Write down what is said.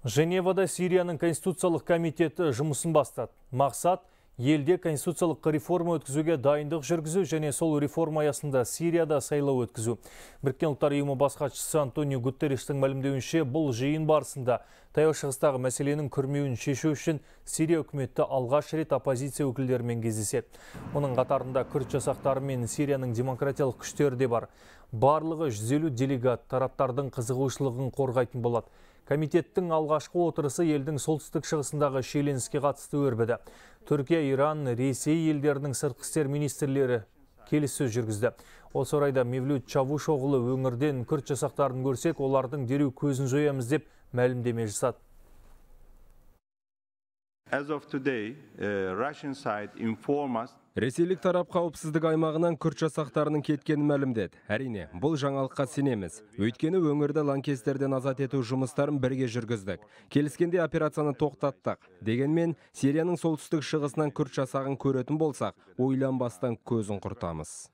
Женевада Сирияның Конституциялық комитеті жұмысын бастады. Мақсат елде конституциялық реформа өткізуге дайындық жүргізу және сол реформа аясында Сирияда сайлау өткізу. Біріккен ұлттар ұйымы бас хатшысы Антонио Гутерриштің мәлімдеуінше, бұл жиын барысында таяу шығыстағы мәселенің күрмеуін шешу үшін Сирия үкіметі алғаш рет оппозиция өкілдерімен кездеседі. Оның қатарында күрт жасақтары мен Сирияның демократиялық күштері де бар. Барлығы 150 делегат тараптардың қызығушылығын қорғайтын болады Комитеттің алғашқы отырысы елдің солтүстік шығысындағы шиеленіске қатысты өрбіді. Түркия, Иран, Ресей елдерінің сыртқы істер министрлері келіссөз жүргізді. Осы орайда Мевлют оғылы өңірден күрт жасақтарын көрсек, олардың дереу көзін жоямыз деп мәлімдеме жасады. As of today, uh, Russian side ресейлік тарап қауіпсіздік аймағынан күрт жасақтарының кеткенін мәлімдеді әрине бұл жаңалыққа сенеміз өйткені өңірді ланкестерден азат ету жұмыстарын бірге жүргіздік келіскенде операцияны тоқтаттық дегенмен сирияның солтүстік шығысынан күрт жасағын көретін болсақ ойланбастан көзін құртамыз